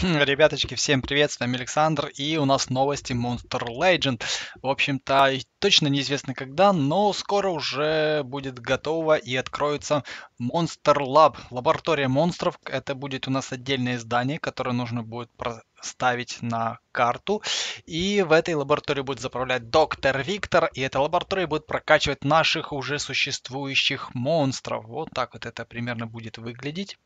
Хм, ребяточки, всем привет, с вами Александр, и у нас новости Monster Legend. В общем-то, точно неизвестно когда, но скоро уже будет готово и откроется Monster Lab, лаборатория монстров. Это будет у нас отдельное здание, которое нужно будет ставить на карту. И в этой лаборатории будет заправлять доктор Виктор, и эта лаборатория будет прокачивать наших уже существующих монстров. Вот так вот это примерно будет выглядеть.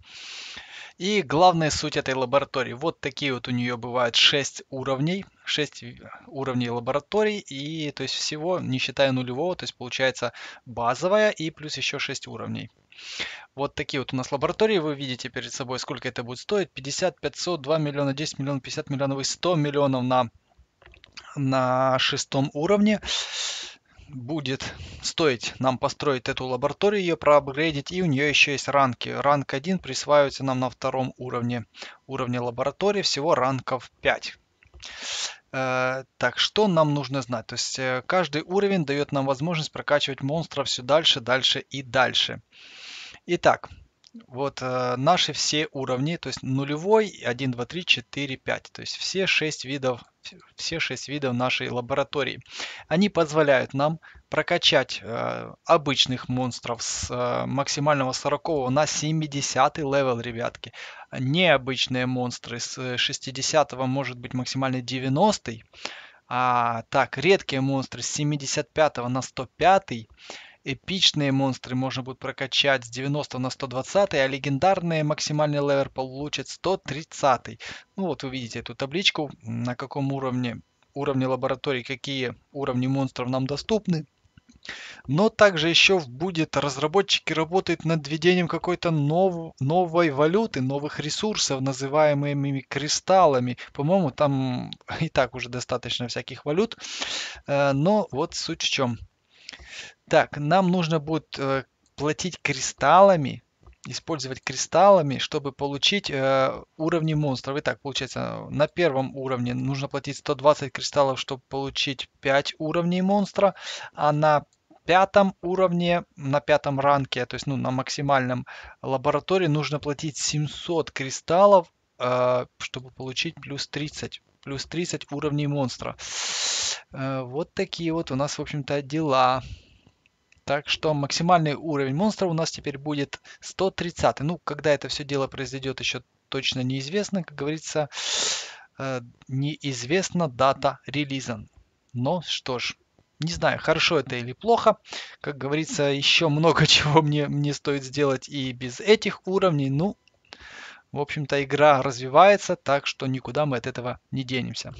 И главная суть этой лаборатории. Вот такие вот у нее бывают 6 уровней. 6 э, уровней лабораторий. И то есть всего, не считая нулевого, то есть получается базовая и плюс еще 6 уровней. Вот такие вот у нас лаборатории. Вы видите перед собой, сколько это будет стоить. 50, 500, 2 миллиона, 10 миллионов, 50 миллионов и 100 миллионов на, на шестом уровне будет стоить нам построить эту лабораторию, ее проапгрейдить, и у нее еще есть ранки. Ранг 1 присваивается нам на втором уровне, уровне лаборатории, всего ранков 5. Э, так, что нам нужно знать? То есть э, каждый уровень дает нам возможность прокачивать монстров все дальше, дальше и дальше. Итак, вот э, наши все уровни, то есть нулевой, 1, 2, 3, 4, 5. То есть все 6 видов, все 6 видов нашей лаборатории. Они позволяют нам прокачать э, обычных монстров с э, максимального 40 на 70 левел, ребятки. Необычные монстры с 60 э, может быть максимально 90. А, так, редкие монстры с 75 на 105. -й эпичные монстры можно будет прокачать с 90 на 120, а легендарные максимальный левер получит 130. Ну вот вы видите эту табличку, на каком уровне, уровне лаборатории, какие уровни монстров нам доступны. Но также еще будет разработчики работают над введением какой-то нов, новой валюты, новых ресурсов, называемыми кристаллами. По-моему, там и так уже достаточно всяких валют. Э, но вот суть в чем. Так, нам нужно будет э, платить кристаллами, использовать кристаллами, чтобы получить э, уровни монстров. Итак, получается, на первом уровне нужно платить 120 кристаллов, чтобы получить 5 уровней монстра, а на пятом уровне, на пятом ранке, то есть ну, на максимальном лаборатории нужно платить 700 кристаллов, э, чтобы получить плюс 30 плюс 30 уровней монстра. Э, вот такие вот у нас, в общем-то, дела. Так что максимальный уровень монстра у нас теперь будет 130. Ну, когда это все дело произойдет, еще точно неизвестно. Как говорится, э, неизвестна дата релиза. Но что ж, не знаю, хорошо это или плохо. Как говорится, еще много чего мне, мне стоит сделать и без этих уровней. Ну, в общем-то, игра развивается, так что никуда мы от этого не денемся.